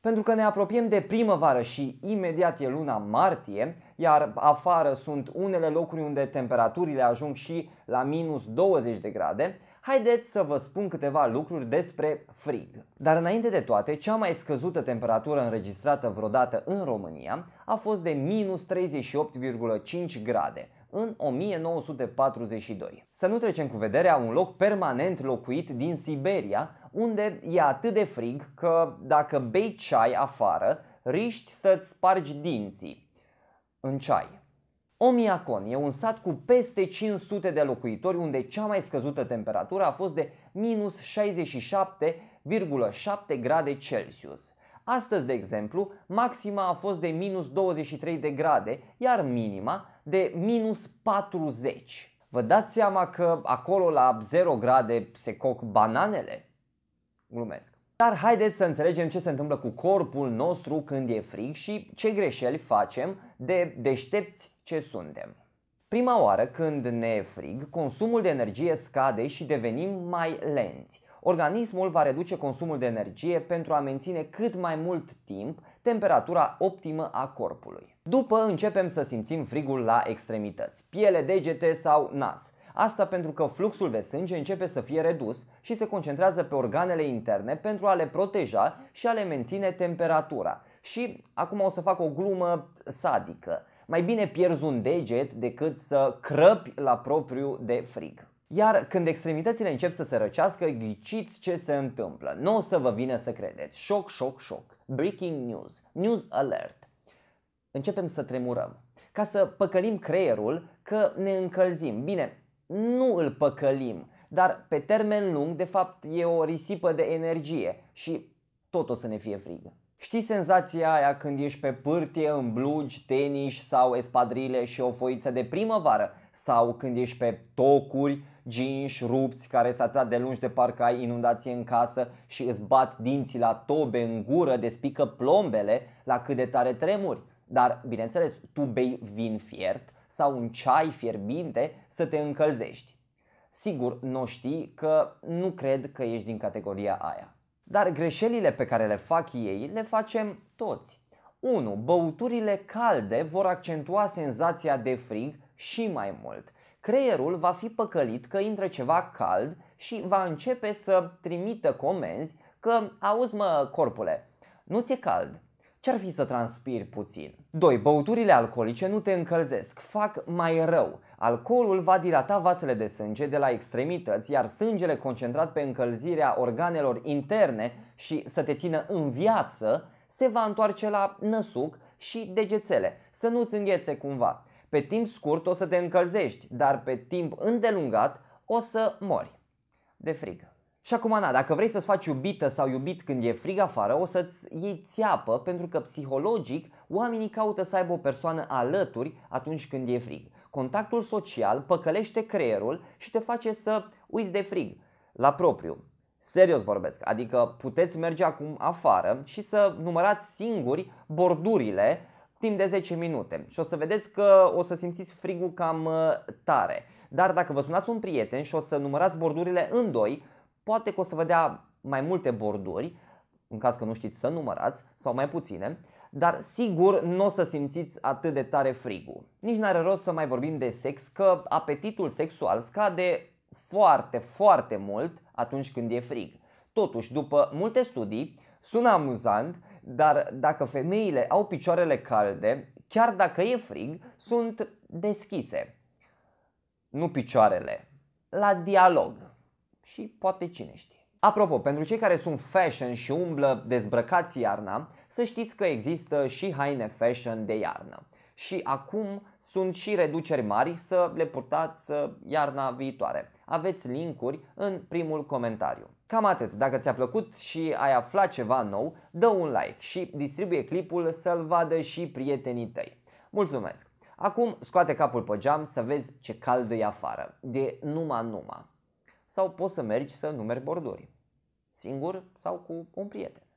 Pentru că ne apropiem de primăvară și imediat e luna martie, iar afară sunt unele locuri unde temperaturile ajung și la minus 20 de grade, haideți să vă spun câteva lucruri despre frig. Dar înainte de toate, cea mai scăzută temperatură înregistrată vreodată în România a fost de minus 38,5 grade în 1942. Să nu trecem cu vederea un loc permanent locuit din Siberia, unde e atât de frig că dacă bei ceai afară, riști să-ți spargi dinții în ceai. Omiacon e un sat cu peste 500 de locuitori unde cea mai scăzută temperatură a fost de minus 67,7 grade Celsius. Astăzi, de exemplu, maxima a fost de minus 23 de grade, iar minima de minus 40. Vă dați seama că acolo la 0 grade se coc bananele? Glumesc. Dar haideți să înțelegem ce se întâmplă cu corpul nostru când e frig și ce greșeli facem de deștepți ce suntem. Prima oară când ne e frig, consumul de energie scade și devenim mai lenți. Organismul va reduce consumul de energie pentru a menține cât mai mult timp temperatura optimă a corpului. După începem să simțim frigul la extremități, piele, degete sau nas – Asta pentru că fluxul de sânge începe să fie redus și se concentrează pe organele interne pentru a le proteja și a le menține temperatura. Și acum o să fac o glumă sadică. Mai bine pierzi un deget decât să crăpi la propriu de frig. Iar când extremitățile încep să se răcească, ghiciți ce se întâmplă. Nu o să vă vină să credeți. Șoc, șoc, șoc. Breaking news. News alert. Începem să tremurăm. Ca să păcălim creierul că ne încălzim. Bine, nu îl păcălim, dar pe termen lung, de fapt, e o risipă de energie și tot o să ne fie frig. Știi senzația aia când ești pe pârtie în blugi, tenis sau espadrile și o foiță de primăvară? Sau când ești pe tocuri, jeans, rupți care s-a de lungi de parcă ai inundație în casă și îți bat dinții la tobe în gură, despică plombele la cât de tare tremuri? Dar, bineînțeles, tu bei vin fiert, sau un ceai fierbinte să te încălzești. Sigur, nu știi că nu cred că ești din categoria aia. Dar greșelile pe care le fac ei le facem toți. 1. Băuturile calde vor accentua senzația de frig și mai mult. Creierul va fi păcălit că intră ceva cald și va începe să trimită comenzi că, auzi mă, corpule, nu ți-e cald, ce-ar fi să transpiri puțin? 2. Băuturile alcoolice nu te încălzesc, fac mai rău. Alcoolul va dilata vasele de sânge de la extremități, iar sângele concentrat pe încălzirea organelor interne și să te țină în viață, se va întoarce la năsuc și degețele, să nu-ți înghețe cumva. Pe timp scurt o să te încălzești, dar pe timp îndelungat o să mori de frig. Și acum, na, dacă vrei să-ți faci iubită sau iubit când e frig afară, o să-ți iei țeapă pentru că psihologic oamenii caută să aibă o persoană alături atunci când e frig. Contactul social păcălește creierul și te face să uiți de frig, la propriu. Serios vorbesc, adică puteți merge acum afară și să numărați singuri bordurile timp de 10 minute și o să vedeți că o să simțiți frigul cam uh, tare. Dar dacă vă sunați un prieten și o să numărați bordurile în doi, Poate că o să vă dea mai multe borduri, în caz că nu știți să numărați, sau mai puține, dar sigur nu o să simțiți atât de tare frigul. Nici n-are rost să mai vorbim de sex, că apetitul sexual scade foarte, foarte mult atunci când e frig. Totuși, după multe studii, sună amuzant, dar dacă femeile au picioarele calde, chiar dacă e frig, sunt deschise. Nu picioarele. La dialog și poate cine știe. Apropo, pentru cei care sunt fashion și umblă dezbrăcați iarna, să știți că există și haine fashion de iarnă. Și acum sunt și reduceri mari să le purtați uh, iarna viitoare. Aveți linkuri în primul comentariu. Cam atât. Dacă ți-a plăcut și ai aflat ceva nou, dă un like și distribuie clipul să-l vadă și prietenii tăi. Mulțumesc! Acum scoate capul pe geam să vezi ce cald e afară. De numa numa sau poți să mergi să numeri borduri, singur sau cu un prieten.